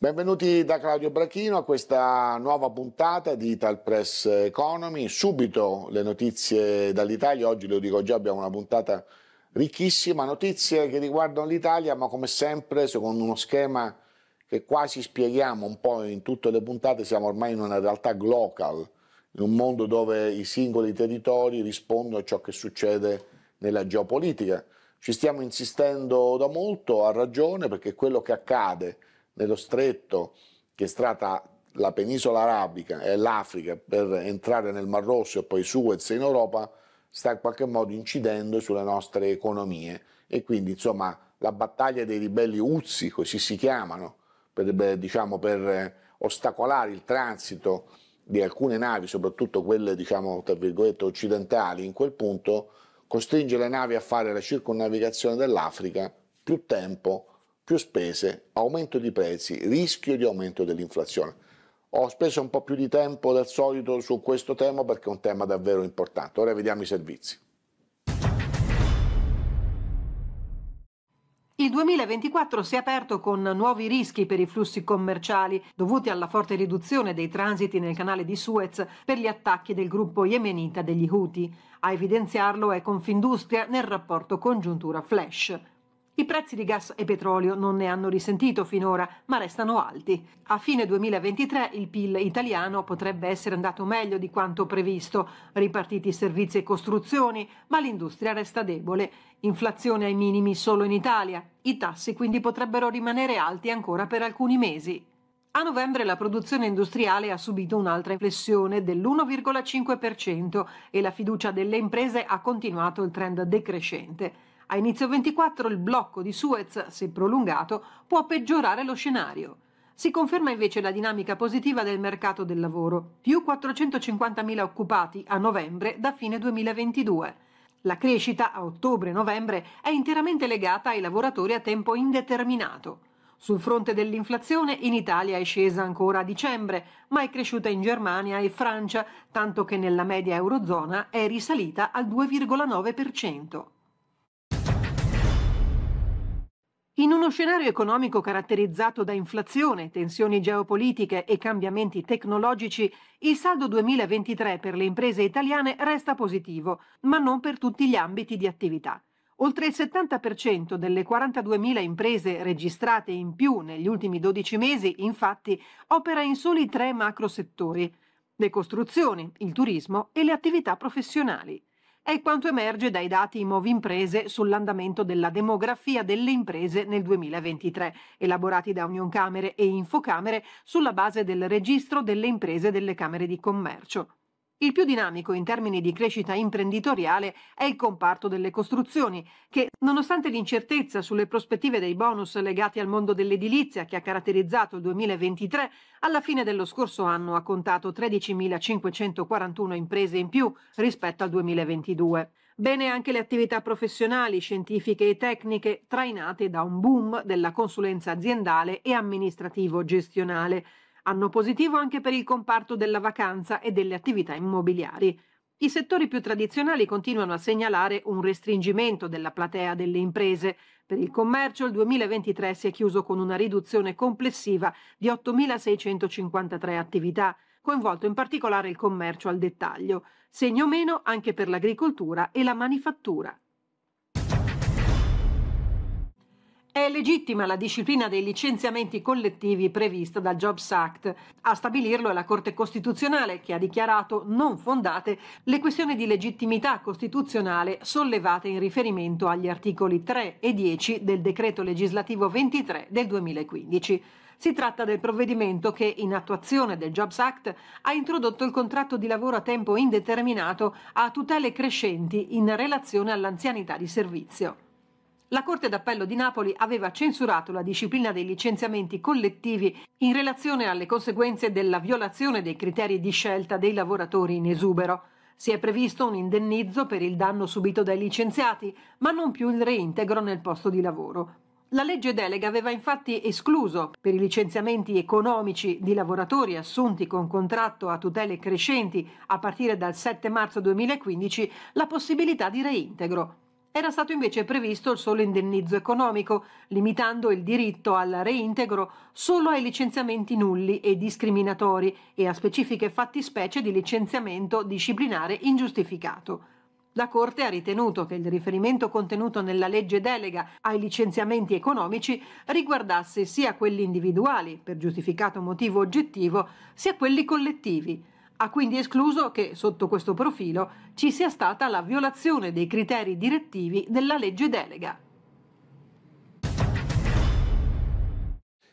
Benvenuti da Claudio Brachino a questa nuova puntata di Ital Press Economy. Subito le notizie dall'Italia, oggi lo dico già abbiamo una puntata ricchissima, notizie che riguardano l'Italia ma come sempre secondo uno schema che quasi spieghiamo un po' in tutte le puntate, siamo ormai in una realtà global, in un mondo dove i singoli territori rispondono a ciò che succede nella geopolitica. Ci stiamo insistendo da molto, ha ragione, perché quello che accade nello stretto che strata la penisola arabica e l'Africa per entrare nel Mar Rosso e poi Suez in Europa, sta in qualche modo incidendo sulle nostre economie e quindi insomma la battaglia dei ribelli Uzzi, così si chiamano, per, diciamo, per eh, ostacolare il transito di alcune navi, soprattutto quelle diciamo, tra virgolette occidentali, in quel punto costringe le navi a fare la circonnavigazione dell'Africa più tempo più spese, aumento di prezzi, rischio di aumento dell'inflazione. Ho speso un po' più di tempo del solito su questo tema perché è un tema davvero importante. Ora vediamo i servizi. Il 2024 si è aperto con nuovi rischi per i flussi commerciali dovuti alla forte riduzione dei transiti nel canale di Suez per gli attacchi del gruppo yemenita degli Houthi. A evidenziarlo è Confindustria nel rapporto congiuntura Flash. I prezzi di gas e petrolio non ne hanno risentito finora, ma restano alti. A fine 2023 il PIL italiano potrebbe essere andato meglio di quanto previsto, ripartiti servizi e costruzioni, ma l'industria resta debole, inflazione ai minimi solo in Italia, i tassi quindi potrebbero rimanere alti ancora per alcuni mesi. A novembre la produzione industriale ha subito un'altra inflessione dell'1,5% e la fiducia delle imprese ha continuato il trend decrescente. A inizio 24 il blocco di Suez, se prolungato, può peggiorare lo scenario. Si conferma invece la dinamica positiva del mercato del lavoro, più 450.000 occupati a novembre da fine 2022. La crescita a ottobre-novembre è interamente legata ai lavoratori a tempo indeterminato. Sul fronte dell'inflazione in Italia è scesa ancora a dicembre, ma è cresciuta in Germania e Francia, tanto che nella media eurozona è risalita al 2,9%. In uno scenario economico caratterizzato da inflazione, tensioni geopolitiche e cambiamenti tecnologici, il saldo 2023 per le imprese italiane resta positivo, ma non per tutti gli ambiti di attività. Oltre il 70% delle 42.000 imprese registrate in più negli ultimi 12 mesi, infatti, opera in soli tre macro settori: le costruzioni, il turismo e le attività professionali è quanto emerge dai dati Movinprese sull'andamento della demografia delle imprese nel 2023, elaborati da Union Camere e Infocamere sulla base del registro delle imprese delle Camere di Commercio. Il più dinamico in termini di crescita imprenditoriale è il comparto delle costruzioni, che, nonostante l'incertezza sulle prospettive dei bonus legati al mondo dell'edilizia che ha caratterizzato il 2023, alla fine dello scorso anno ha contato 13.541 imprese in più rispetto al 2022. Bene anche le attività professionali, scientifiche e tecniche trainate da un boom della consulenza aziendale e amministrativo-gestionale Anno positivo anche per il comparto della vacanza e delle attività immobiliari. I settori più tradizionali continuano a segnalare un restringimento della platea delle imprese. Per il commercio il 2023 si è chiuso con una riduzione complessiva di 8.653 attività, coinvolto in particolare il commercio al dettaglio, segno meno anche per l'agricoltura e la manifattura. È legittima la disciplina dei licenziamenti collettivi prevista dal Jobs Act. A stabilirlo è la Corte Costituzionale che ha dichiarato non fondate le questioni di legittimità costituzionale sollevate in riferimento agli articoli 3 e 10 del decreto legislativo 23 del 2015. Si tratta del provvedimento che, in attuazione del Jobs Act, ha introdotto il contratto di lavoro a tempo indeterminato a tutele crescenti in relazione all'anzianità di servizio la Corte d'Appello di Napoli aveva censurato la disciplina dei licenziamenti collettivi in relazione alle conseguenze della violazione dei criteri di scelta dei lavoratori in esubero. Si è previsto un indennizzo per il danno subito dai licenziati, ma non più il reintegro nel posto di lavoro. La legge delega aveva infatti escluso, per i licenziamenti economici di lavoratori assunti con contratto a tutele crescenti a partire dal 7 marzo 2015, la possibilità di reintegro era stato invece previsto il solo indennizzo economico, limitando il diritto al reintegro solo ai licenziamenti nulli e discriminatori e a specifiche fattispecie di licenziamento disciplinare ingiustificato. La Corte ha ritenuto che il riferimento contenuto nella legge delega ai licenziamenti economici riguardasse sia quelli individuali, per giustificato motivo oggettivo, sia quelli collettivi ha quindi escluso che, sotto questo profilo, ci sia stata la violazione dei criteri direttivi della legge delega.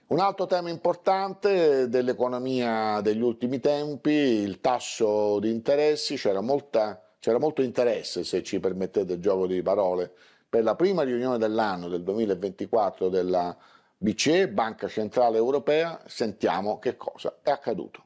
Un altro tema importante dell'economia degli ultimi tempi, il tasso di interessi, c'era, molto interesse, se ci permettete il gioco di parole, per la prima riunione dell'anno del 2024 della BCE, Banca Centrale Europea, sentiamo che cosa è accaduto.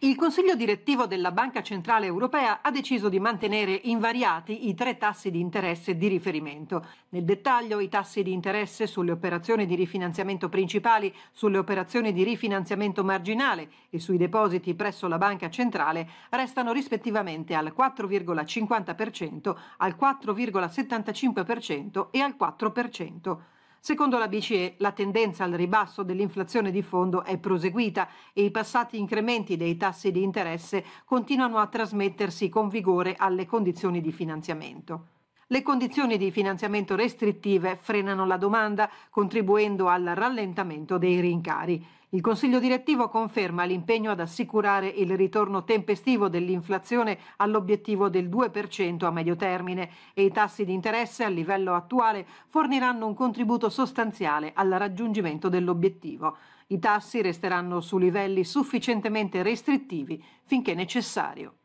Il Consiglio direttivo della Banca Centrale Europea ha deciso di mantenere invariati i tre tassi di interesse di riferimento. Nel dettaglio i tassi di interesse sulle operazioni di rifinanziamento principali, sulle operazioni di rifinanziamento marginale e sui depositi presso la Banca Centrale restano rispettivamente al 4,50%, al 4,75% e al 4%. Secondo la BCE, la tendenza al ribasso dell'inflazione di fondo è proseguita e i passati incrementi dei tassi di interesse continuano a trasmettersi con vigore alle condizioni di finanziamento. Le condizioni di finanziamento restrittive frenano la domanda, contribuendo al rallentamento dei rincari. Il Consiglio direttivo conferma l'impegno ad assicurare il ritorno tempestivo dell'inflazione all'obiettivo del 2% a medio termine e i tassi di interesse a livello attuale forniranno un contributo sostanziale al raggiungimento dell'obiettivo. I tassi resteranno su livelli sufficientemente restrittivi finché necessario.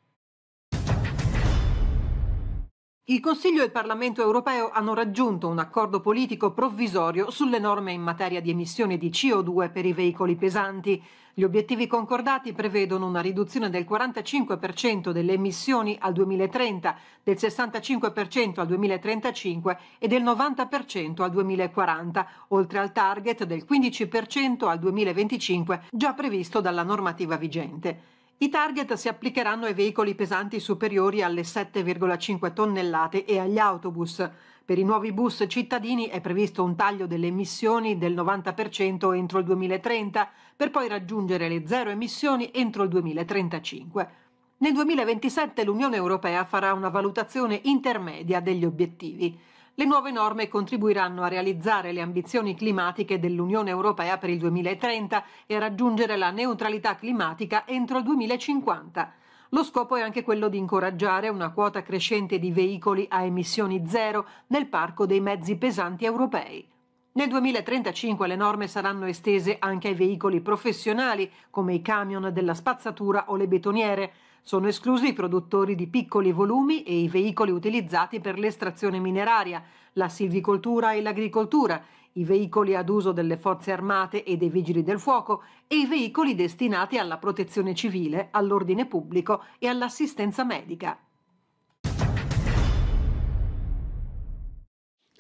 Il Consiglio e il Parlamento europeo hanno raggiunto un accordo politico provvisorio sulle norme in materia di emissioni di CO2 per i veicoli pesanti. Gli obiettivi concordati prevedono una riduzione del 45% delle emissioni al 2030, del 65% al 2035 e del 90% al 2040, oltre al target del 15% al 2025 già previsto dalla normativa vigente. I target si applicheranno ai veicoli pesanti superiori alle 7,5 tonnellate e agli autobus. Per i nuovi bus cittadini è previsto un taglio delle emissioni del 90% entro il 2030, per poi raggiungere le zero emissioni entro il 2035. Nel 2027 l'Unione Europea farà una valutazione intermedia degli obiettivi le nuove norme contribuiranno a realizzare le ambizioni climatiche dell'Unione Europea per il 2030 e a raggiungere la neutralità climatica entro il 2050. Lo scopo è anche quello di incoraggiare una quota crescente di veicoli a emissioni zero nel parco dei mezzi pesanti europei. Nel 2035 le norme saranno estese anche ai veicoli professionali, come i camion della spazzatura o le betoniere, sono esclusi i produttori di piccoli volumi e i veicoli utilizzati per l'estrazione mineraria, la silvicoltura e l'agricoltura, i veicoli ad uso delle forze armate e dei vigili del fuoco e i veicoli destinati alla protezione civile, all'ordine pubblico e all'assistenza medica.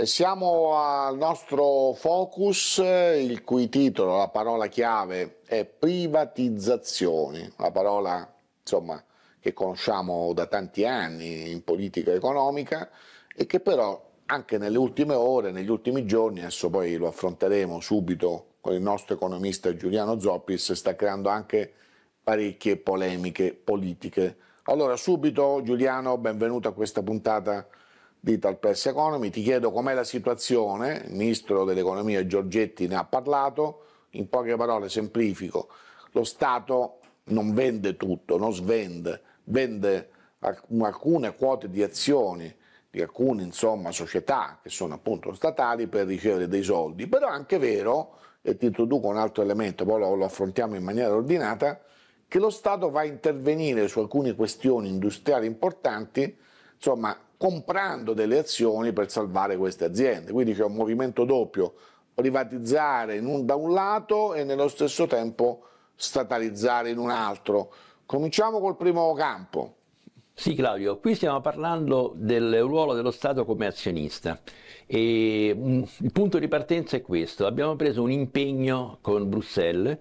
Siamo al nostro focus, il cui titolo, la parola chiave è privatizzazione, la parola insomma che conosciamo da tanti anni in politica economica e che però anche nelle ultime ore, negli ultimi giorni, adesso poi lo affronteremo subito con il nostro economista Giuliano Zoppis, sta creando anche parecchie polemiche politiche. Allora subito Giuliano, benvenuto a questa puntata di Talpes Economy, ti chiedo com'è la situazione, il Ministro dell'Economia Giorgetti ne ha parlato, in poche parole semplifico, lo Stato non vende tutto, non svende, vende alcune quote di azioni di alcune insomma, società che sono appunto statali per ricevere dei soldi, però è anche vero, e ti introduco un altro elemento, poi lo, lo affrontiamo in maniera ordinata, che lo Stato va a intervenire su alcune questioni industriali importanti, insomma comprando delle azioni per salvare queste aziende, quindi c'è un movimento doppio, privatizzare un, da un lato e nello stesso tempo statalizzare in un altro. Cominciamo col primo campo. Sì Claudio, qui stiamo parlando del ruolo dello Stato come azionista e mm, il punto di partenza è questo, abbiamo preso un impegno con Bruxelles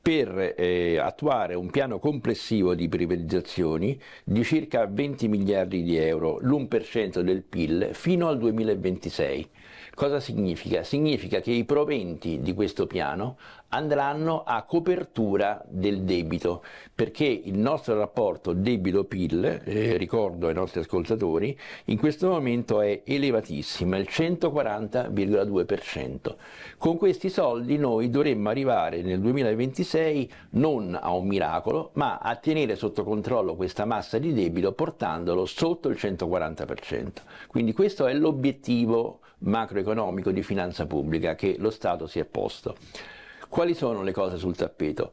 per eh, attuare un piano complessivo di privatizzazioni di circa 20 miliardi di euro, l'1% del PIL, fino al 2026. Cosa significa? Significa che i proventi di questo piano andranno a copertura del debito, perché il nostro rapporto debito-PIL, eh, ricordo ai nostri ascoltatori, in questo momento è elevatissimo, il 140,2%. Con questi soldi noi dovremmo arrivare nel 2026 non a un miracolo, ma a tenere sotto controllo questa massa di debito portandolo sotto il 140%. Quindi questo è l'obiettivo macroeconomico di finanza pubblica che lo Stato si è posto. Quali sono le cose sul tappeto?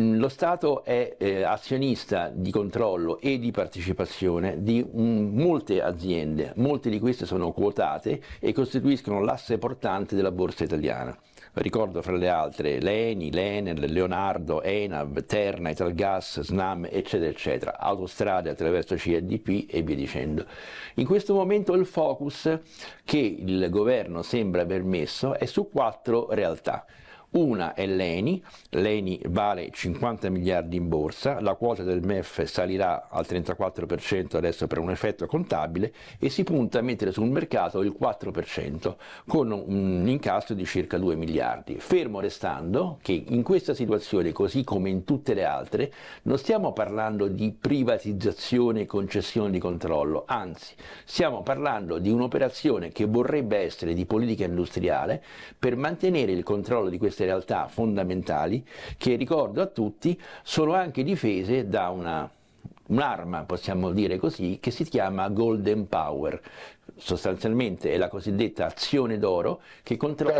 Mm, lo Stato è eh, azionista di controllo e di partecipazione di um, molte aziende, molte di queste sono quotate e costituiscono l'asse portante della borsa italiana. Ricordo fra le altre Leni, Lenel, Leonardo, Enav, Terna, Italgas, Snam, eccetera, eccetera, Autostrade attraverso CDP e via dicendo. In questo momento il focus che il governo sembra aver messo è su quattro realtà. Una è l'ENI, l'ENI vale 50 miliardi in borsa, la quota del MEF salirà al 34% adesso per un effetto contabile e si punta a mettere sul mercato il 4% con un incasso di circa 2 miliardi. Fermo restando che in questa situazione, così come in tutte le altre, non stiamo parlando di privatizzazione e concessione di controllo, anzi stiamo parlando di un'operazione che vorrebbe essere di politica industriale per mantenere il controllo di questa queste realtà fondamentali che, ricordo a tutti, sono anche difese da una un'arma, possiamo dire così, che si chiama Golden Power. Sostanzialmente è la cosiddetta azione d'oro che controlla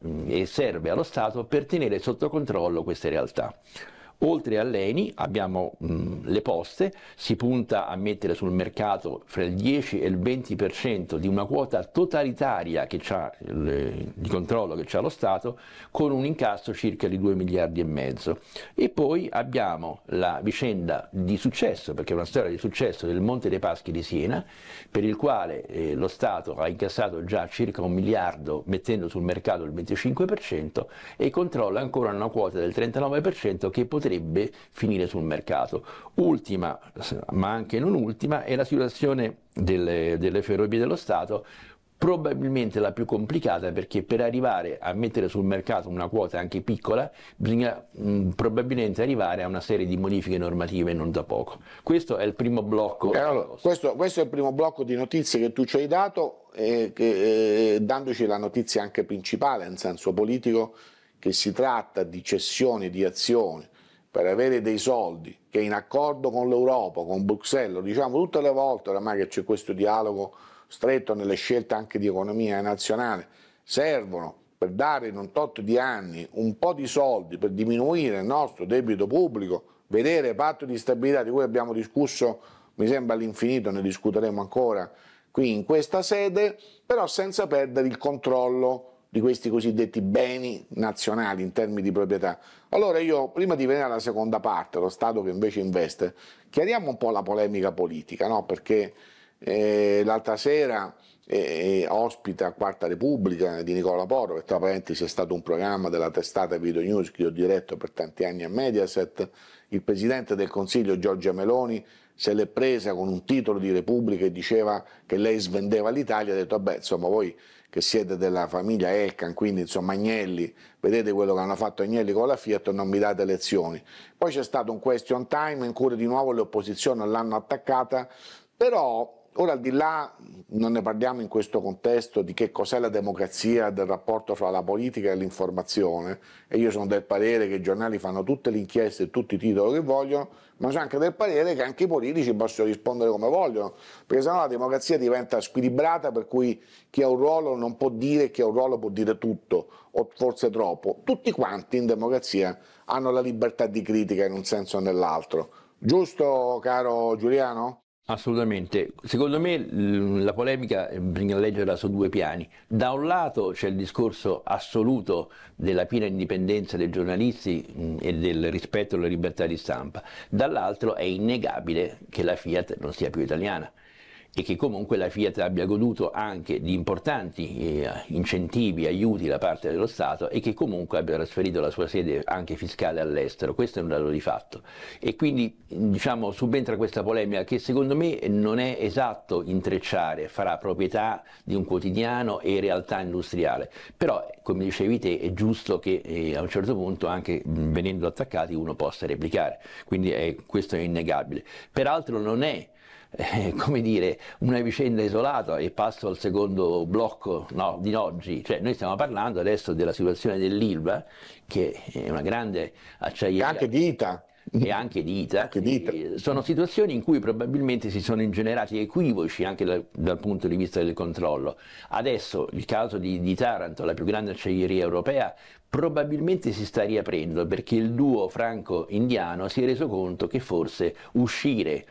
certo. Mm, e serve allo Stato per tenere sotto controllo queste realtà. Oltre all'ENI abbiamo mh, mm, le poste, si punta a mettere sul mercato fra il 10 e il 20% di una quota totalitaria che il, di controllo che ha lo Stato con un incasso circa di 2 miliardi e mezzo. E poi abbiamo la vicenda di successo, perché è una storia di successo del Monte dei Paschi di Siena, per il quale eh, lo Stato ha incassato già circa un miliardo mettendo sul mercato il 25% e controlla ancora una quota del 39% che potrebbe potrebbe finire sul mercato. Ultima, ma anche non ultima, è la situazione delle, delle ferrovie dello Stato, probabilmente la più complicata perché per arrivare a mettere sul mercato una quota anche piccola bisogna mh, mm, probabilmente arrivare a una serie di modifiche normative non da poco. Questo è il primo blocco. Eh, allora, questo, questo, è il primo blocco di notizie che tu ci hai dato, eh, che, eh, dandoci la notizia anche principale, in senso politico, che si tratta di cessioni di azioni per avere dei soldi, che in accordo con l'Europa, con Bruxelles, lo diciamo tutte le volte oramai che c'è questo dialogo stretto nelle scelte anche di economia nazionale, servono per dare in un tot di anni un po' di soldi per diminuire il nostro debito pubblico, vedere il patto di stabilità di cui abbiamo discusso, mi sembra all'infinito, ne discuteremo ancora qui in questa sede, però senza perdere il controllo di questi cosiddetti beni nazionali in termini di proprietà. Allora io, prima di venire alla seconda parte, lo Stato che invece investe, chiariamo un po' la polemica politica, no? perché eh, l'altra sera eh, eh ospita Quarta Repubblica di Nicola Porro, che tra parentesi è stato un programma della testata Video News che ho diretto per tanti anni a Mediaset, il Presidente del Consiglio Giorgia Meloni se l'è presa con un titolo di Repubblica e diceva che lei svendeva l'Italia, ha detto vabbè insomma voi che siete della famiglia Elkan, quindi insomma Agnelli, vedete quello che hanno fatto Agnelli con la Fiat non mi date lezioni. Poi c'è stato un question time in cui di nuovo le opposizioni l'hanno attaccata, però Ora al di là, non ne parliamo in questo contesto, di che cos'è la democrazia, del rapporto fra la politica e l'informazione, e io sono del parere che i giornali fanno tutte le inchieste e tutti i titoli che vogliono, ma sono anche del parere che anche i politici possono rispondere come vogliono, perché sennò la democrazia diventa squilibrata per cui chi ha un ruolo non può dire, chi ha un ruolo può dire tutto, o forse troppo. Tutti quanti in democrazia hanno la libertà di critica in un senso o nell'altro. Giusto, caro Giuliano? Assolutamente, secondo me la polemica eh, bisogna leggerla su due piani. Da un lato c'è il discorso assoluto della piena indipendenza dei giornalisti e del rispetto alla libertà di stampa, dall'altro è innegabile che la Fiat non sia più italiana e che comunque la Fiat abbia goduto anche di importanti eh, incentivi, aiuti da parte dello Stato e che comunque abbia trasferito la sua sede anche fiscale all'estero, questo è un dato di fatto e quindi diciamo, subentra questa polemica che secondo me non è esatto intrecciare fra proprietà di un quotidiano e realtà industriale, però come dicevi te è giusto che eh, a un certo punto anche venendo attaccati uno possa replicare, quindi è, eh, questo è innegabile, peraltro non è eh, come dire, una vicenda isolata e passo al secondo blocco no, di oggi, cioè noi stiamo parlando adesso della situazione dell'Ilva, che è una grande acciaieria. Anche di Ita e anche di ITA, anche di Ita. Eh, sono situazioni in cui probabilmente si sono ingenerati equivoci anche dal, dal punto di vista del controllo. Adesso il caso di, di, Taranto, la più grande acciaieria europea, probabilmente si sta riaprendo perché il duo franco-indiano si è reso conto che forse uscire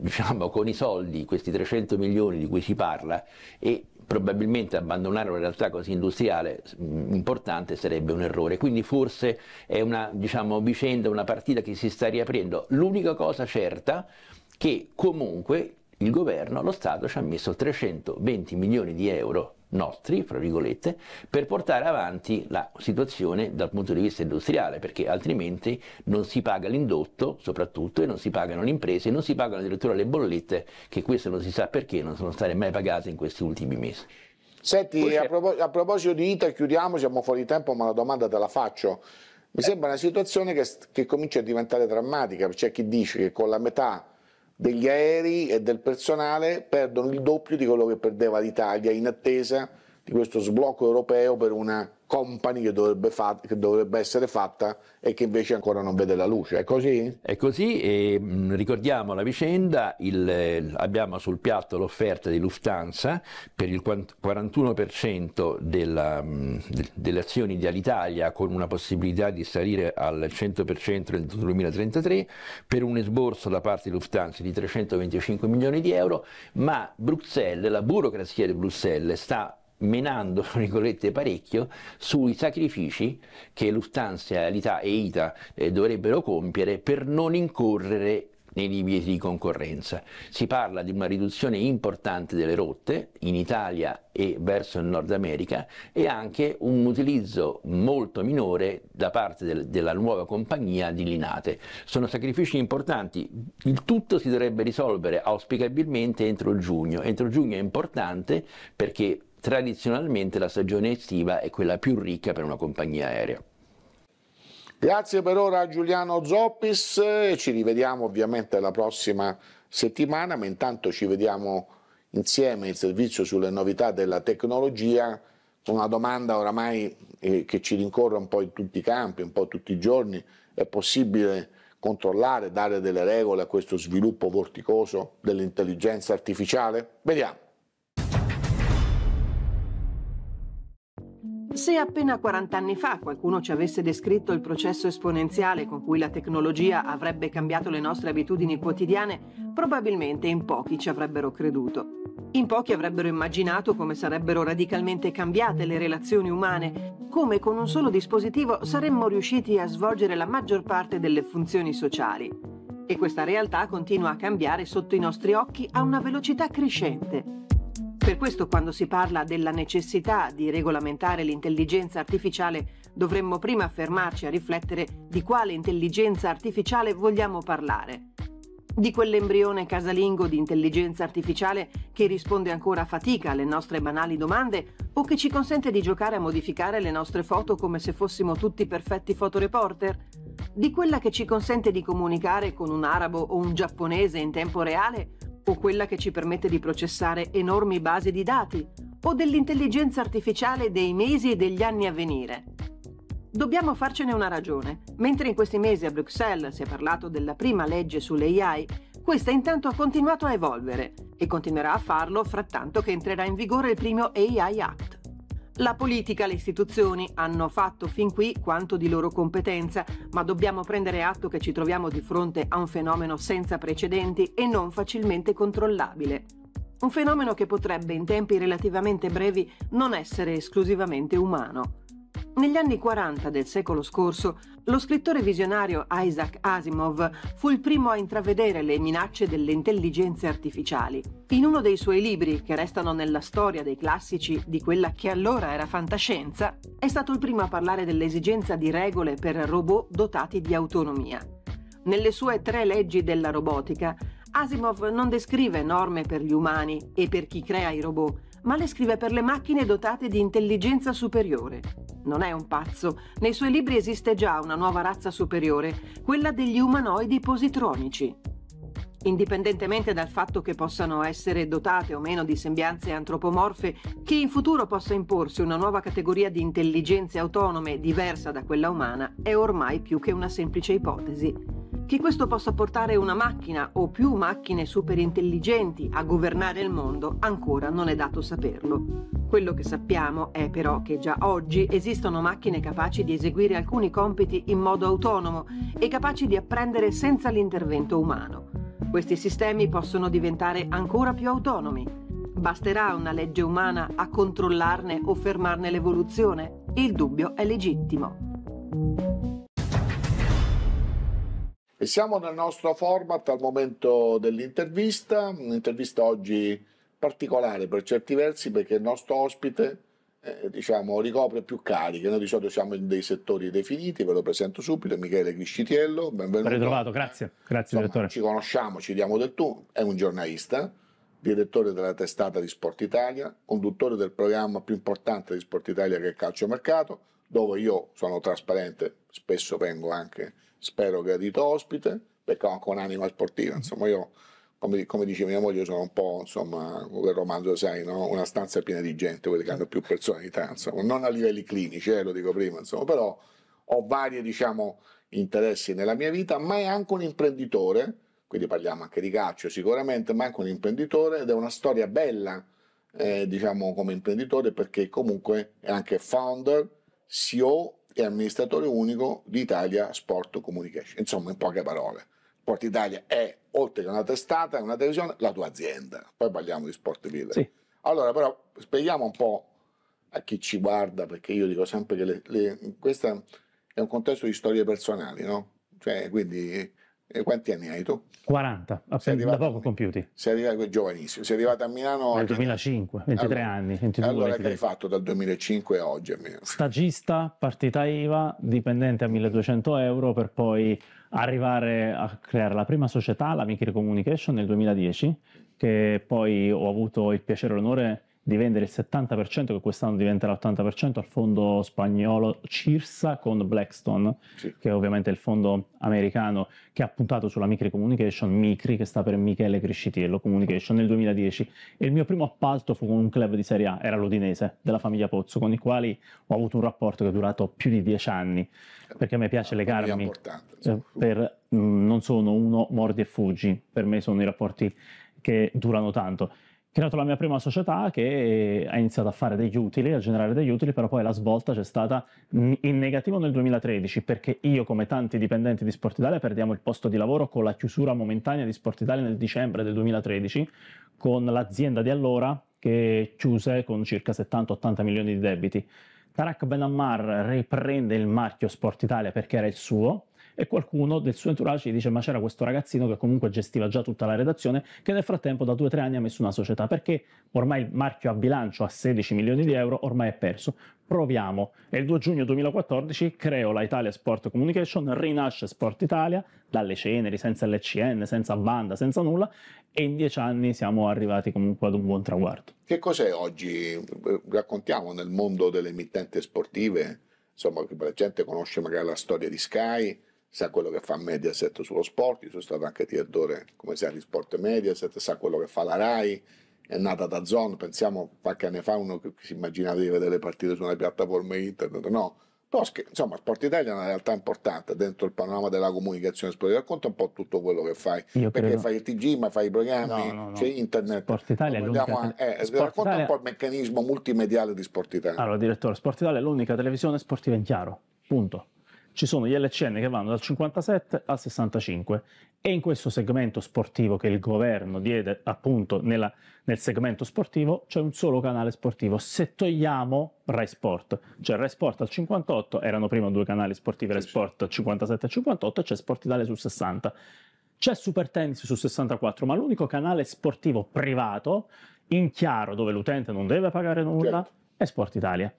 diciamo, con i soldi, questi 300 milioni di cui si parla, e probabilmente abbandonare una realtà così industriale mm, importante sarebbe un errore. Quindi forse è una diciamo, vicenda, una partita che si sta riaprendo. L'unica cosa certa che comunque il governo, lo Stato ci ha messo 320 milioni di euro nostri, fra virgolette, per portare avanti la situazione dal punto di vista industriale, perché altrimenti non si paga l'indotto soprattutto e non si pagano le imprese, non si pagano addirittura le bollette, che questo non si sa perché non sono state mai pagate in questi ultimi mesi. Senti, a, propos- a proposito di ITA, chiudiamo, siamo fuori tempo, ma la domanda te la faccio. Mi eh. sembra una situazione che, che comincia a diventare drammatica, c'è chi dice che con la metà degli aerei e del personale perdono il doppio di quello che perdeva l'Italia in attesa di questo sblocco europeo per una company che dovrebbe, fat- che dovrebbe, essere fatta e che invece ancora non vede la luce. È così? È così e mh, mm, ricordiamo la vicenda, il, eh, abbiamo sul piatto l'offerta di Lufthansa per il 41% della, mh, mm, delle azioni di Alitalia con una possibilità di salire al 100% nel 2033 per un esborso da parte di Lufthansa di 325 milioni di euro, ma Bruxelles, la burocrazia di Bruxelles sta menando parecchio sui sacrifici che Lufthansa, Alita e ITA eh, dovrebbero compiere per non incorrere nei divieti di concorrenza. Si parla di una riduzione importante delle rotte in Italia e verso il Nord America e anche un utilizzo molto minore da parte del, della nuova compagnia di Linate. Sono sacrifici importanti, il tutto si dovrebbe risolvere auspicabilmente entro giugno. Entro giugno è importante perché Tradizionalmente la stagione estiva è quella più ricca per una compagnia aerea. Grazie per ora a Giuliano Zoppis ci rivediamo ovviamente la prossima settimana, ma intanto ci vediamo insieme in servizio sulle novità della tecnologia, una domanda oramai eh, che ci rincorre un po' in tutti i campi, un po' tutti i giorni, è possibile controllare, dare delle regole a questo sviluppo vorticoso dell'intelligenza artificiale? Vediamo. Se appena 40 anni fa qualcuno ci avesse descritto il processo esponenziale con cui la tecnologia avrebbe cambiato le nostre abitudini quotidiane, probabilmente in pochi ci avrebbero creduto. In pochi avrebbero immaginato come sarebbero radicalmente cambiate le relazioni umane, come con un solo dispositivo saremmo riusciti a svolgere la maggior parte delle funzioni sociali. E questa realtà continua a cambiare sotto i nostri occhi a una velocità crescente. Per questo quando si parla della necessità di regolamentare l'intelligenza artificiale dovremmo prima fermarci a riflettere di quale intelligenza artificiale vogliamo parlare. Di quell'embrione casalingo di intelligenza artificiale che risponde ancora a fatica alle nostre banali domande o che ci consente di giocare a modificare le nostre foto come se fossimo tutti perfetti fotoreporter? Di quella che ci consente di comunicare con un arabo o un giapponese in tempo reale o quella che ci permette di processare enormi basi di dati, o dell'intelligenza artificiale dei mesi e degli anni a venire. Dobbiamo farcene una ragione. Mentre in questi mesi a Bruxelles si è parlato della prima legge sull'AI, questa intanto ha continuato a evolvere e continuerà a farlo frattanto che entrerà in vigore il primo AI Act. La politica e le istituzioni hanno fatto fin qui quanto di loro competenza, ma dobbiamo prendere atto che ci troviamo di fronte a un fenomeno senza precedenti e non facilmente controllabile. Un fenomeno che potrebbe in tempi relativamente brevi non essere esclusivamente umano. Negli anni 40 del secolo scorso, lo scrittore visionario Isaac Asimov fu il primo a intravedere le minacce delle intelligenze artificiali. In uno dei suoi libri, che restano nella storia dei classici di quella che allora era fantascienza, è stato il primo a parlare dell'esigenza di regole per robot dotati di autonomia. Nelle sue tre leggi della robotica, Asimov non descrive norme per gli umani e per chi crea i robot, ma le scrive per le macchine dotate di intelligenza superiore. Non è un pazzo, nei suoi libri esiste già una nuova razza superiore, quella degli umanoidi positronici. Indipendentemente dal fatto che possano essere dotate o meno di sembianze antropomorfe, che in futuro possa imporsi una nuova categoria di intelligenze autonome diversa da quella umana è ormai più che una semplice ipotesi. Che questo possa portare una macchina o più macchine super intelligenti a governare il mondo ancora non è dato saperlo. Quello che sappiamo è però che già oggi esistono macchine capaci di eseguire alcuni compiti in modo autonomo e capaci di apprendere senza l'intervento umano. Questi sistemi possono diventare ancora più autonomi, Basterà una legge umana a controllarne o fermarne l'evoluzione? Il dubbio è legittimo. E siamo nel nostro format al momento dell'intervista, un'intervista oggi particolare per certi versi perché il nostro ospite eh, diciamo, ricopre più cariche, noi di solito siamo in dei settori definiti, ve lo presento subito, Michele Criscitiello, benvenuto. Ben ritrovato, grazie, grazie Insomma, direttore. Ci conosciamo, ci diamo del tu, è un giornalista, direttore della testata di Sport Italia, conduttore del programma più importante di Sport Italia che è Calcio Mercato, dove io sono trasparente, spesso vengo anche spero gradito ospite, perché ho anche un'anima sportiva, insomma io, come, come dice mia moglie, sono un po', insomma, quel romanzo, sai, no? una stanza piena di gente, quelli che hanno più personalità, insomma, non a livelli clinici, eh, lo dico prima, insomma, però ho vari, diciamo, interessi nella mia vita, ma è anche un imprenditore, quindi parliamo anche di calcio sicuramente, ma è anche un imprenditore ed è una storia bella, eh, diciamo, come imprenditore perché comunque è anche founder, CEO è amministratore unico di Italia Sport Communication. Insomma, in poche parole, Sport Italia è, oltre che una testata, una televisione, la tua azienda. Poi parliamo di Sport Villa. Sì. Allora, però, spieghiamo un po' a chi ci guarda, perché io dico sempre che questo è un contesto di storie personali, no? Cioè, quindi eh, quanti anni hai tu? 40, appena, da poco a, compiuti. Sei arrivato giovanissimo, sei arrivato a Milano... Nel 2005, 23 allora, anni. 22, allora 23. che hai fatto dal 2005 a oggi? Stagista, partita IVA, dipendente a 1200 euro per poi arrivare a creare la prima società, la Micri Communication, nel 2010, che poi ho avuto il piacere e l'onore di di vendere il 70%, che quest'anno diventerà l'80%, al fondo spagnolo CIRSA con Blackstone, sì. che è ovviamente il fondo americano che ha puntato sulla Micri Communication, Micri, che sta per Michele Crescitiello Communication, nel 2010. E il mio primo appalto fu con un club di Serie A, era l'Udinese, della famiglia Pozzo, con i quali ho avuto un rapporto che è durato più di dieci anni, perché a me piace ah, legarmi eh, per... Mh, mm, non sono uno mordi e fuggi, per me sono i rapporti che durano tanto creato la mia prima società che ha iniziato a fare degli utili, a generare degli utili, però poi la svolta c'è stata in negativo nel 2013 perché io come tanti dipendenti di Sportidale perdiamo il posto di lavoro con la chiusura momentanea di Sportidale nel dicembre del 2013 con l'azienda di allora che chiuse con circa 70-80 milioni di debiti. Tarak Ben Ammar riprende il marchio Sportitalia perché era il suo, e qualcuno del suo entourage gli dice ma c'era questo ragazzino che comunque gestiva già tutta la redazione che nel frattempo da 2-3 anni ha messo una società perché ormai il marchio a bilancio a 16 milioni di euro ormai è perso. Proviamo. E il 2 giugno 2014 creo la Italia Sport Communication, rinasce Sport Italia dalle ceneri, senza LCN, senza banda, senza nulla e in 10 anni siamo arrivati comunque ad un buon traguardo. Che cos'è oggi? Raccontiamo nel mondo delle emittenti sportive, insomma, la gente conosce magari la storia di Sky, sa quello che fa Mediaset sullo sport, io sono stato anche direttore come sa di Sport Mediaset, sa quello che fa la RAI, è nata da Zone, pensiamo qualche anno fa uno che si immaginava di vedere le partite su una piattaforma internet, no, Tosche, insomma Sport Italia è una realtà importante dentro il panorama della comunicazione sportiva, racconta un po' tutto quello che fai, io perché credo... fai il TG ma fai i programmi, no, no, no. c'è internet, Sport Italia no, vediamo, te... eh, Sport racconta Italia... un po' il meccanismo multimediale di Sport Italia. Allora direttore, Sport Italia è l'unica televisione sportiva in chiaro, punto ci sono gli LCN che vanno dal 57 al 65 e in questo segmento sportivo che il governo diede appunto nella, nel segmento sportivo c'è un solo canale sportivo se togliamo Rai Sport cioè Rai Sport al 58 erano prima due canali sportivi Rai Sport 57 e 58 e c'è Sport Italia su 60 c'è Super Tennis su 64 ma l'unico canale sportivo privato in chiaro dove l'utente non deve pagare nulla certo. è Sport Italia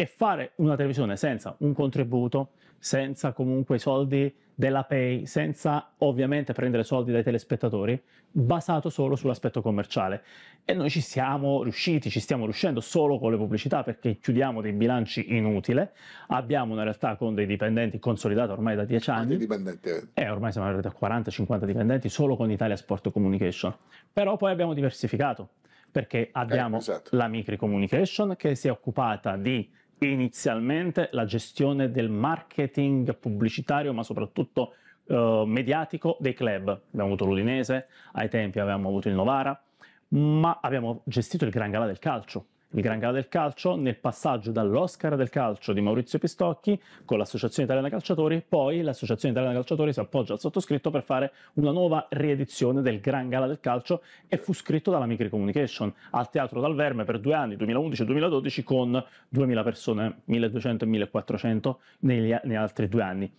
e fare una televisione senza un contributo, senza comunque i soldi della pay, senza ovviamente prendere soldi dai telespettatori, basato solo sull'aspetto commerciale. E noi ci siamo riusciti, ci stiamo riuscendo solo con le pubblicità perché chiudiamo dei bilanci inutili, abbiamo una realtà con dei dipendenti consolidata ormai da 10 anni. Dipendenti? Eh, ormai siamo arrivati a 40-50 dipendenti solo con Italia Sport Communication. Però poi abbiamo diversificato perché eh, abbiamo eh, esatto. la Micri Communication che si è occupata di inizialmente la gestione del marketing pubblicitario, ma soprattutto eh, mediatico dei club. Abbiamo avuto l'Udinese, ai tempi avevamo avuto il Novara, ma abbiamo gestito il Gran Gala del calcio, il Gran Gala del Calcio, nel passaggio dall'Oscar del Calcio di Maurizio Pistocchi con l'Associazione Italiana Calciatori, poi l'Associazione Italiana Calciatori si appoggia al sottoscritto per fare una nuova riedizione del Gran Gala del Calcio e fu scritto dalla Micri Communication al Teatro Dal Verme per due anni, 2011-2012, con 2000 persone, 1200 e 1400 negli, negli altri due anni.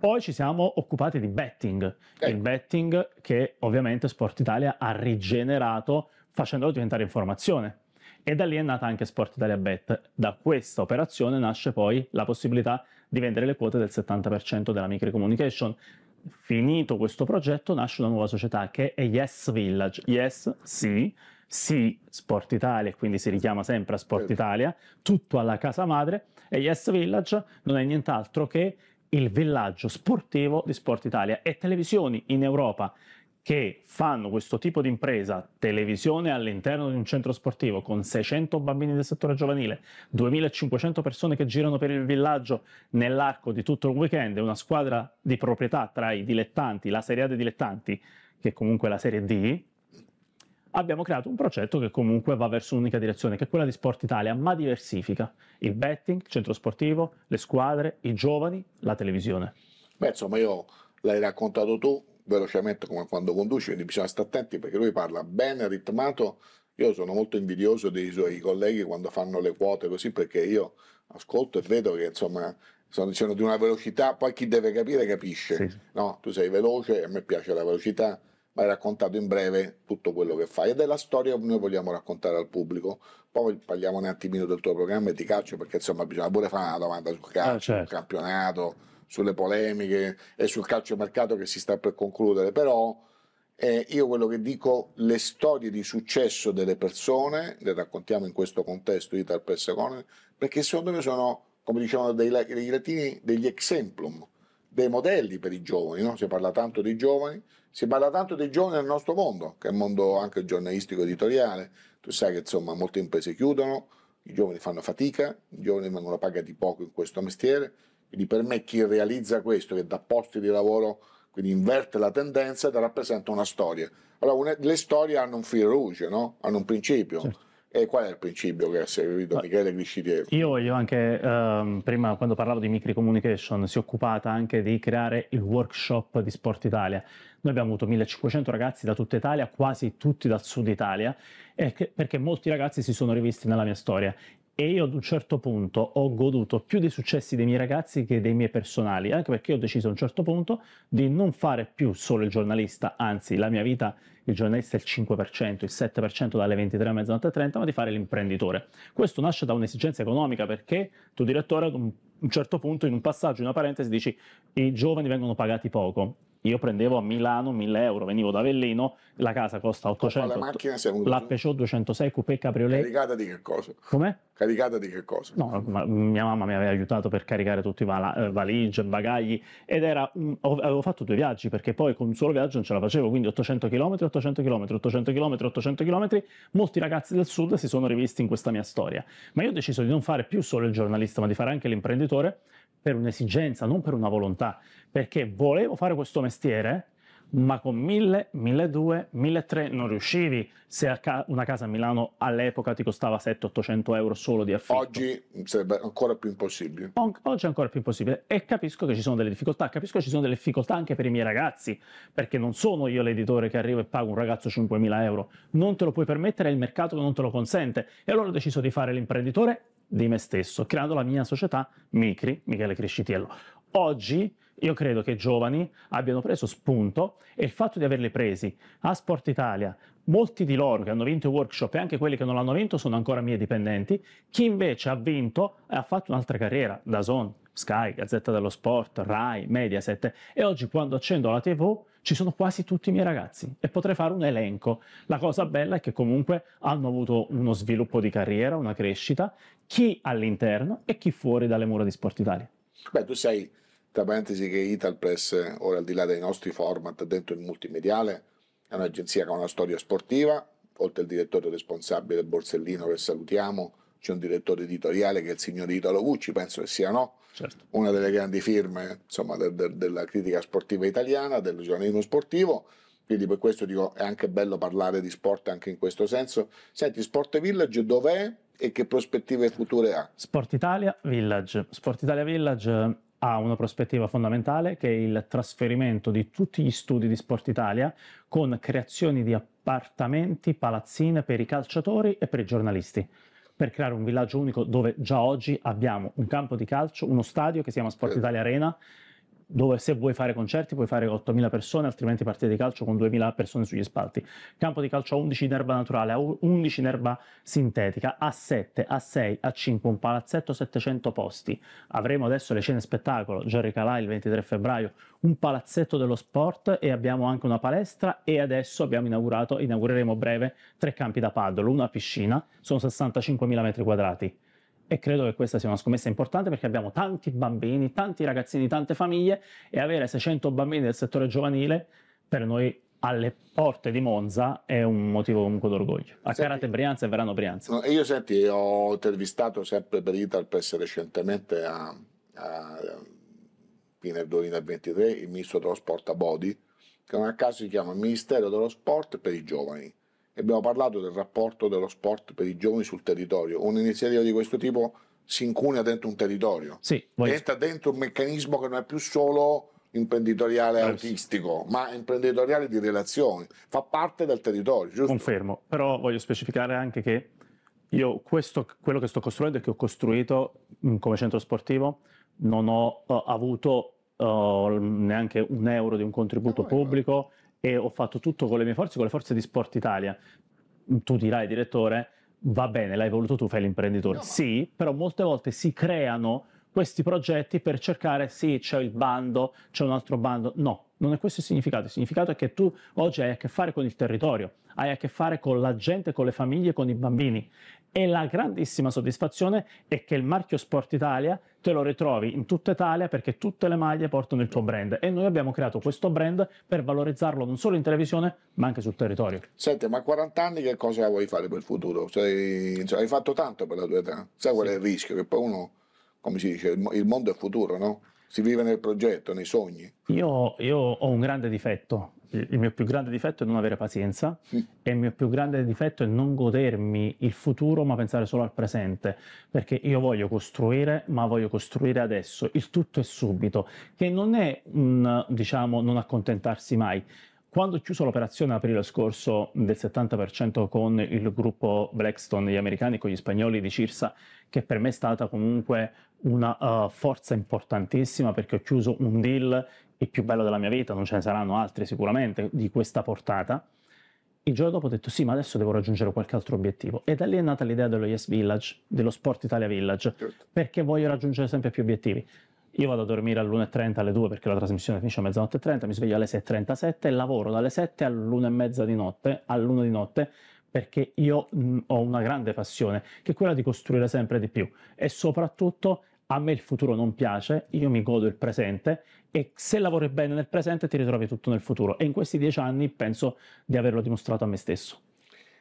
Poi ci siamo occupati di betting, eh. il betting che ovviamente Sport Italia ha rigenerato facendolo diventare informazione e da lì è nata anche Sport Italia Bet. Da questa operazione nasce poi la possibilità di vendere le quote del 70% della Micro Communication. Finito questo progetto nasce una nuova società che è Yes Village. Yes, sì, sì, Sport Italia, quindi si richiama sempre a Sport certo. Italia, tutto alla casa madre. E Yes Village non è nient'altro che il villaggio sportivo di Sport Italia e televisioni in Europa che fanno questo tipo di impresa, televisione all'interno di un centro sportivo con 600 bambini del settore giovanile, 2500 persone che girano per il villaggio nell'arco di tutto il weekend, una squadra di proprietà tra i dilettanti, la Serie A dei dilettanti, che è comunque la Serie D, abbiamo creato un progetto che comunque va verso un'unica direzione, che è quella di Sport Italia, ma diversifica il betting, il centro sportivo, le squadre, i giovani, la televisione. Beh, insomma, io l'hai raccontato tu, velocemente come quando conduce, quindi bisogna stare attenti perché lui parla bene, ritmato. Io sono molto invidioso dei suoi colleghi quando fanno le quote così perché io ascolto e vedo che insomma sono, sono di una velocità, poi chi deve capire capisce. Sì. No, tu sei veloce, e a me piace la velocità, ma hai raccontato in breve tutto quello che fai ed è la storia che noi vogliamo raccontare al pubblico. Poi parliamo un attimino del tuo programma e di calcio perché insomma bisogna pure fare una domanda sul calcio, ah, certo. campionato sulle polemiche e sul calcio mercato che si sta per concludere, però eh, io quello che dico, le storie di successo delle persone, le raccontiamo in questo contesto di tal persone, perché secondo me sono, come dicevano dei, dei latini, degli exemplum, dei modelli per i giovani, no? si parla tanto dei giovani, si parla tanto dei giovani nel nostro mondo, che è il mondo anche giornalistico editoriale, tu sai che insomma molte imprese chiudono, i giovani fanno fatica, i giovani vengono pagati poco in questo mestiere, quindi per me chi realizza questo, che dà posti di lavoro, quindi inverte la tendenza, rappresenta una storia. Allora, una, le storie hanno un filo rouge, no? hanno un principio. Certo. E qual è il principio che ha seguito Michele Griscitiero? Io voglio anche, ehm, prima quando parlavo di microcommunication, si è occupata anche di creare il workshop di Sport Italia. Noi abbiamo avuto 1500 ragazzi da tutta Italia, quasi tutti dal sud Italia, perché molti ragazzi si sono rivisti nella mia storia e io ad un certo punto ho goduto più dei successi dei miei ragazzi che dei miei personali, anche perché ho deciso a un certo punto di non fare più solo il giornalista, anzi la mia vita il giornalista è il 5%, il 7% dalle 23 a mezzanotte a 30, ma di fare l'imprenditore. Questo nasce da un'esigenza economica perché tu direttore ad un certo punto in un passaggio, in una parentesi, dici i giovani vengono pagati poco io prendevo a Milano 1000 euro, venivo da Avellino, la casa costa 800. Ma la macchina siamo La Peugeot 206 Coupé Cabriolet. Caricata di che cosa? Come? Caricata di che cosa? No, ma mia mamma mi aveva aiutato per caricare tutti i val- eh, valigie, bagagli ed era un... avevo fatto due viaggi perché poi con un solo viaggio non ce la facevo, quindi 800 km, 800 km, 800 km, 800 km, molti ragazzi del sud si sono rivisti in questa mia storia. Ma io ho deciso di non fare più solo il giornalista, ma di fare anche l'imprenditore per un'esigenza, non per una volontà, perché volevo fare questo mestiere, ma con 1000, 1200, 1300 non riuscivi se una casa a Milano all'epoca ti costava 700-800 euro solo di affitto. Oggi sarebbe ancora più impossibile. oggi è ancora più impossibile e capisco che ci sono delle difficoltà, capisco che ci sono delle difficoltà anche per i miei ragazzi, perché non sono io l'editore che arrivo e pago un ragazzo 5.000 euro, non te lo puoi permettere, è il mercato che non te lo consente e allora ho deciso di fare l'imprenditore di me stesso, creando la mia società Micri, Michele Crescitiello. Oggi io credo che i giovani abbiano preso spunto e il fatto di averli presi a Sport Italia, molti di loro che hanno vinto i workshop e anche quelli che non l'hanno vinto sono ancora miei dipendenti, chi invece ha vinto e ha fatto un'altra carriera, da Zone, Sky, Gazzetta dello Sport, Rai, Mediaset e oggi quando accendo la TV ci sono quasi tutti i miei ragazzi e potrei fare un elenco. La cosa bella è che comunque hanno avuto uno sviluppo di carriera, una crescita, chi all'interno e chi fuori dalle mura di Sport Italia. Beh, tu sai, tra parentesi, che Italpress, ora al di là dei nostri format dentro il multimediale, è un'agenzia con una storia sportiva, oltre al direttore responsabile Borsellino che salutiamo, c'è un direttore editoriale che è il signor Italo Gucci, penso che sia no, certo. una delle grandi firme insomma, de, de, della critica sportiva italiana, del giornalismo sportivo. Quindi per questo dico è anche bello parlare di sport anche in questo senso. Senti, Sport Village dov'è e che prospettive future ha? Sport Italia Village. Sport Italia Village ha una prospettiva fondamentale che è il trasferimento di tutti gli studi di Sport Italia con creazioni di appartamenti, palazzine per i calciatori e per i giornalisti per creare un villaggio unico dove già oggi abbiamo un campo di calcio, uno stadio che si chiama Sport Italia Arena, dove se vuoi fare concerti puoi fare 8.000 persone, altrimenti partite di calcio con 2.000 persone sugli spalti. Campo di calcio a 11 in erba naturale, a 11 in erba sintetica, a 7, a 6, a 5, un palazzetto 700 posti. Avremo adesso le cene spettacolo, Jerry Calà il 23 febbraio, un palazzetto dello sport e abbiamo anche una palestra e adesso abbiamo inaugurato, inaugureremo breve tre campi da paddolo, una piscina, sono 65.000 metri quadrati e credo che questa sia una scommessa importante perché abbiamo tanti bambini, tanti ragazzini, tante famiglie e avere 600 bambini del settore giovanile per noi alle porte di Monza è un motivo comunque d'orgoglio. A Carate Brianza e Verano Brianza. No, io senti, ho intervistato sempre per Ital Press recentemente a, a Pinerdolina 23 il ministro dello sport a Bodi, che non a caso si chiama Ministero dello Sport per i giovani abbiamo parlato del rapporto dello sport per i giovani sul territorio. Un'iniziativa di questo tipo si incunea dentro un territorio, sì, voglio... entra dentro un meccanismo che non è più solo imprenditoriale Bravissimo. artistico, ma imprenditoriale di relazioni, fa parte del territorio, giusto? Confermo, però voglio specificare anche che io questo, quello che sto costruendo e che ho costruito come centro sportivo non ho uh, avuto uh, neanche un euro di un contributo pubblico, e ho fatto tutto con le mie forze, con le forze di Sport Italia. Tu dirai, direttore, va bene, l'hai voluto tu, fai l'imprenditore. No. Sì, però molte volte si creano questi progetti per cercare, sì, c'è il bando, c'è un altro bando. No, non è questo il significato. Il significato è che tu oggi hai a che fare con il territorio, hai a che fare con la gente, con le famiglie, con i bambini e la grandissima soddisfazione è che il marchio Sport Italia te lo ritrovi in tutta Italia perché tutte le maglie portano il tuo brand e noi abbiamo creato questo brand per valorizzarlo non solo in televisione ma anche sul territorio. Senti, ma a 40 anni che cosa vuoi fare per il futuro? Sei, cioè, hai fatto tanto per la tua età, sai sì. qual è il rischio? Che poi uno, come si dice, il mondo è futuro, no? si vive nel progetto, nei sogni. Io, io, ho un grande difetto. Il mio più grande difetto è non avere pazienza mm. e il mio più grande difetto è non godermi il futuro ma pensare solo al presente, perché io voglio costruire ma voglio costruire adesso, il tutto è subito, che non è un diciamo non accontentarsi mai. Quando ho chiuso l'operazione aprile scorso del 70% con il gruppo Blackstone, gli americani con gli spagnoli di Cirsa, che per me è stata comunque una uh, forza importantissima perché ho chiuso un deal il più bello della mia vita, non ce ne saranno altri sicuramente di questa portata. Il giorno dopo ho detto sì, ma adesso devo raggiungere qualche altro obiettivo. E da lì è nata l'idea dello Yes Village, dello Sport Italia Village, certo. perché voglio raggiungere sempre più obiettivi. Io vado a dormire all'1.30 alle 2 perché la trasmissione finisce a mezzanotte e 30, mi sveglio alle 6.37 e lavoro dalle 7 all'1.30 di notte, all'1 di notte, perché io mh, mm, ho una grande passione, che è quella di costruire sempre di più e soprattutto a me il futuro non piace, io mi godo il presente e se lavori bene nel presente ti ritrovi tutto nel futuro e in questi dieci anni penso di averlo dimostrato a me stesso.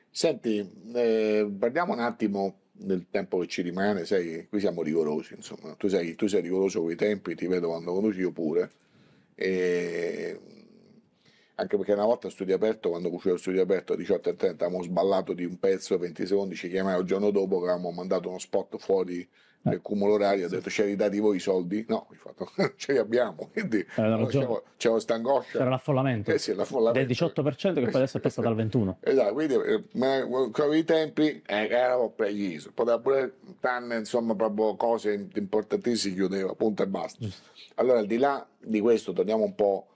Senti, eh, parliamo un attimo del tempo che ci rimane, sai, qui siamo rigorosi, insomma, tu sei, tu sei rigoroso con i tempi, ti vedo quando conosci io pure. E anche perché una volta a studio aperto, quando cucevo a studio aperto a 18.30, avevamo sballato di un pezzo, 20 secondi, ci chiamavano il giorno dopo che avevamo mandato uno spot fuori del eh. cumulo orario, ho detto sì. c'eri dati voi i soldi? No, fatto, non ce li abbiamo, quindi allora, c'era, questa angoscia. C'era l'affollamento, eh sì, l'affollamento. del 18% che poi adesso è passato al 21%. Esatto, quindi eh, eh, con i tempi eh, era preciso, poteva pure tranne insomma proprio cose importantissime chiudeva, punto e basta. Allora al di là di questo torniamo un po'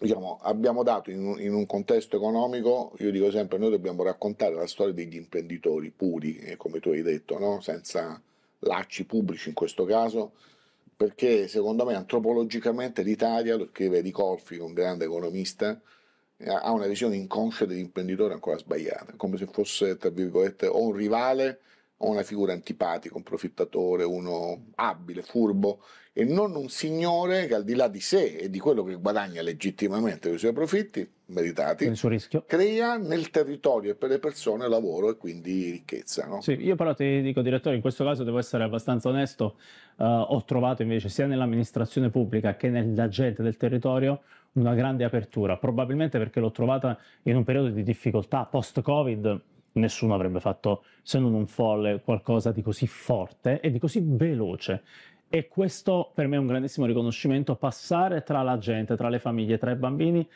Diciamo, abbiamo dato in un, in un, contesto economico, io dico sempre, noi dobbiamo raccontare la storia degli imprenditori puri, eh, come tu hai detto, no? senza lacci pubblici in questo caso, perché secondo me antropologicamente l'Italia, lo scrive Di Colfi, un grande economista, eh, ha una visione inconscia dell'imprenditore ancora sbagliata, come se fosse, tra virgolette, o un rivale una figura antipatica, un profittatore, uno abile, furbo, e non un signore che al di là di sé e di quello che guadagna legittimamente con i suoi profitti meritati, il suo rischio. crea nel territorio e per le persone lavoro e quindi ricchezza. No? Sì, io però ti dico, direttore, in questo caso devo essere abbastanza onesto, uh, ho trovato invece sia nell'amministrazione pubblica che nella gente del territorio una grande apertura, probabilmente perché l'ho trovata in un periodo di difficoltà post-Covid nessuno avrebbe fatto, se non un folle, qualcosa di così forte e di così veloce. E questo per me è un grandissimo riconoscimento, passare tra la gente, tra le famiglie, tra i bambini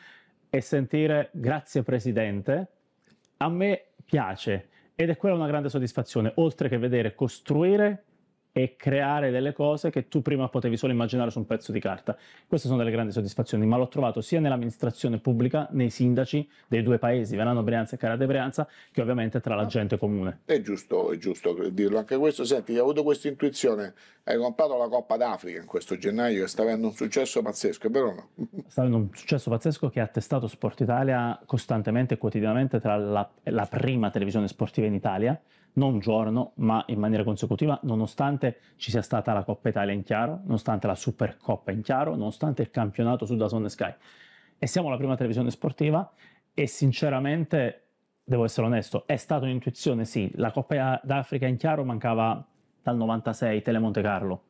e sentire grazie Presidente, a me piace ed è quella una grande soddisfazione, oltre che vedere costruire e creare delle cose che tu prima potevi solo immaginare su un pezzo di carta. Queste sono delle grandi soddisfazioni, ma l'ho trovato sia nell'amministrazione pubblica, nei sindaci dei due paesi, Verano Brianza e Cara Brianza, che ovviamente tra la ah. gente comune. È giusto, è giusto dirlo anche questo. Senti, hai avuto questa intuizione, hai comprato la Coppa d'Africa in questo gennaio che sta avendo un successo pazzesco, è no? Sta avendo un successo pazzesco che ha attestato Sport Italia costantemente e quotidianamente tra la, la prima televisione sportiva in Italia non giorno, ma in maniera consecutiva, nonostante ci sia stata la Coppa Italia in chiaro, nonostante la Supercoppa in chiaro, nonostante il campionato su Dazon e Sky. E siamo la prima televisione sportiva e sinceramente, devo essere onesto, è stata un'intuizione, sì, la Coppa d'Africa in chiaro mancava dal 96, Tele Monte Carlo.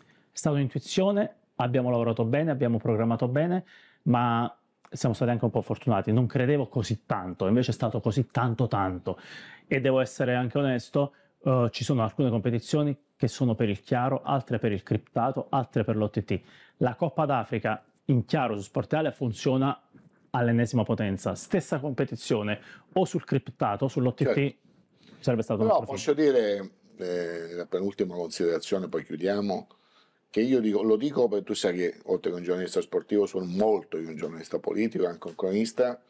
È stata un'intuizione, abbiamo lavorato bene, abbiamo programmato bene, ma siamo stati anche un po' fortunati, non credevo così tanto, invece è stato così tanto tanto. E devo essere anche onesto, uh, ci sono alcune competizioni che sono per il chiaro, altre per il criptato, altre per l'OTT. La Coppa d'Africa in chiaro su Sportale funziona all'ennesima potenza. Stessa competizione o sul criptato o sull'OTT certo. sarebbe stato... No, posso film. dire eh, la penultima considerazione, poi chiudiamo che io dico, lo dico perché tu sai che oltre che un giornalista sportivo sono molto io un giornalista politico, anche un cronista,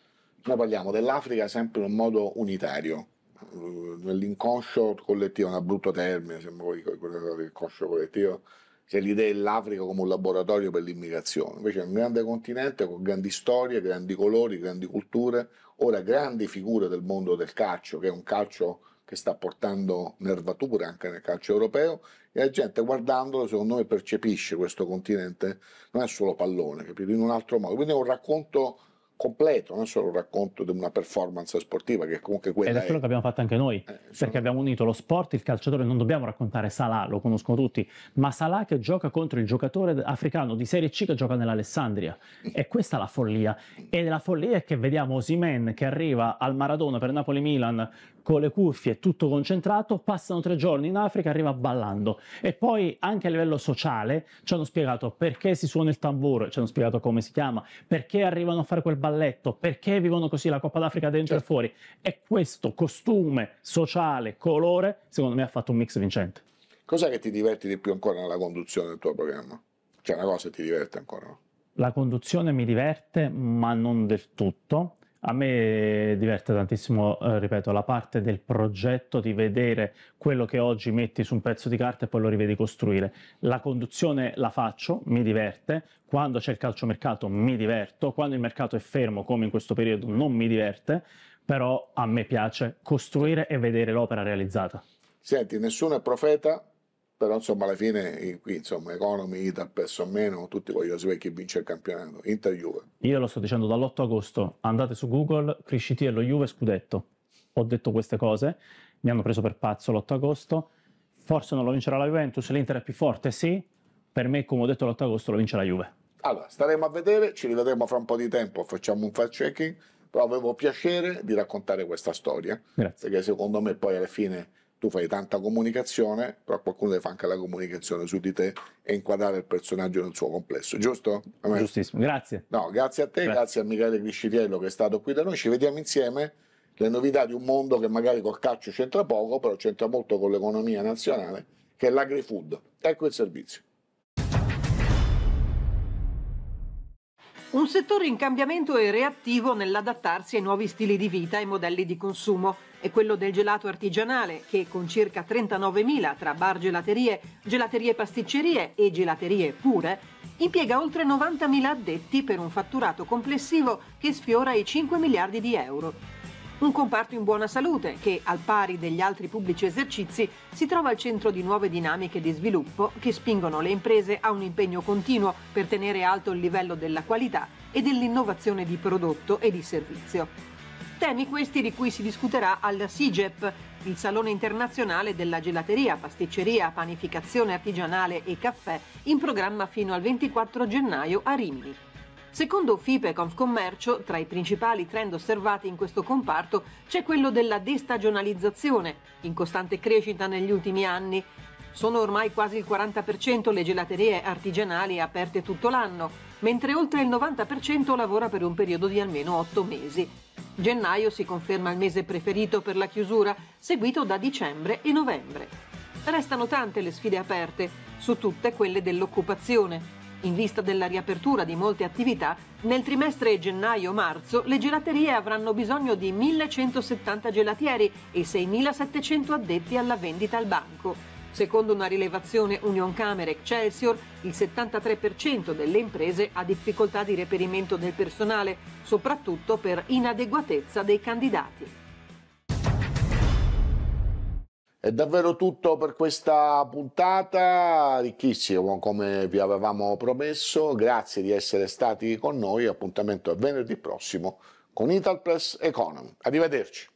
noi parliamo dell'Africa sempre in un modo unitario, eh, nell'inconscio collettivo, è un brutto termine, sembra quello l'inconscio collettivo, c'è l'idea dell'Africa come un laboratorio per l'immigrazione, invece è un grande continente con grandi storie, grandi colori, grandi culture, ora grandi figure del mondo del calcio, che è un calcio che sta portando nervatura anche nel calcio europeo e la gente guardandolo secondo me percepisce questo continente, non è solo pallone, capito? In un altro modo. Quindi è un racconto completo, non è solo un racconto di una performance sportiva che comunque quella Ed è quello è... che abbiamo fatto anche noi, eh, perché abbiamo unito lo sport, il calciatore, non dobbiamo raccontare Salah, lo conoscono tutti, ma Salah che gioca contro il giocatore africano di Serie C che gioca nell'Alessandria. E questa la follia. E la follia è che vediamo Osimen che arriva al Maradona per Napoli-Milan con le cuffie, tutto concentrato, passano tre giorni in Africa, e arriva ballando. E poi anche a livello sociale ci hanno spiegato perché si suona il tamburo, ci hanno spiegato come si chiama, perché arrivano a fare quel balletto, perché vivono così la Coppa d'Africa dentro certo. e fuori. E questo costume sociale, colore, secondo me ha fatto un mix vincente. Cos'è che ti diverti di più ancora nella conduzione del tuo programma? C'è cioè, una cosa che ti diverte ancora? La conduzione mi diverte, ma non del tutto a me diverte tantissimo, eh, ripeto, la parte del progetto, di vedere quello che oggi metti su un pezzo di carta e poi lo rivedi costruire. La conduzione la faccio, mi diverte. Quando c'è il calciomercato mi diverto. Quando il mercato è fermo, come in questo periodo, non mi diverte. Però a me piace costruire e vedere l'opera realizzata. Senti, nessuno è profeta, però insomma alla fine qui insomma Economy, Ita, perso o meno, tutti vogliono sapere chi vince il campionato, Inter Juve. Io lo sto dicendo dall'8 agosto, andate su Google, e lo Juve Scudetto, ho detto queste cose, mi hanno preso per pazzo l'8 agosto, forse non lo vincerà la Juventus, l'Inter è più forte sì, per me come ho detto l'8 agosto lo vince la Juve. Allora, staremo a vedere, ci rivedremo fra un po' di tempo, facciamo un fact checking, però avevo piacere di raccontare questa storia, Grazie. perché secondo me poi alla fine tu fai tanta comunicazione, però qualcuno deve fare anche la comunicazione su di te e inquadrare il personaggio nel suo complesso, giusto? Giustissimo, grazie. No, grazie a te, grazie, grazie a Michele Criscitiello che è stato qui da noi, ci vediamo insieme le novità di un mondo che magari col calcio c'entra poco, però c'entra molto con l'economia nazionale, che è l'agri-food. Ecco il servizio. Un settore in cambiamento e reattivo nell'adattarsi ai nuovi stili di vita e modelli di consumo è quello del gelato artigianale che con circa 39.000 tra bar gelaterie, gelaterie pasticcerie e gelaterie pure impiega oltre 90.000 addetti per un fatturato complessivo che sfiora i 5 miliardi di euro. Un comparto in buona salute che, al pari degli altri pubblici esercizi, si trova al centro di nuove dinamiche di sviluppo che spingono le imprese a un impegno continuo per tenere alto il livello della qualità e dell'innovazione di prodotto e di servizio. Temi questi di cui si discuterà al SIGEP, il Salone Internazionale della Gelateria, Pasticceria, Panificazione Artigianale e Caffè, in programma fino al 24 gennaio a Rimini. Secondo FIPE Confcommercio, tra i principali trend osservati in questo comparto c'è quello della destagionalizzazione, in costante crescita negli ultimi anni. Sono ormai quasi il 40% le gelaterie artigianali aperte tutto l'anno, mentre oltre il 90% lavora per un periodo di almeno 8 mesi. Gennaio si conferma il mese preferito per la chiusura, seguito da dicembre e novembre. Restano tante le sfide aperte, su tutte quelle dell'occupazione. In vista della riapertura di molte attività, nel trimestre gennaio-marzo le gelaterie avranno bisogno di 1170 gelatieri e 6700 addetti alla vendita al banco. Secondo una rilevazione Union Camera Excelsior, il 73% delle imprese ha difficoltà di reperimento del personale, soprattutto per inadeguatezza dei candidati. È davvero tutto per questa puntata, ricchissimo come vi avevamo promesso. Grazie di essere stati con noi. Appuntamento a venerdì prossimo con Italpress Economy. Arrivederci.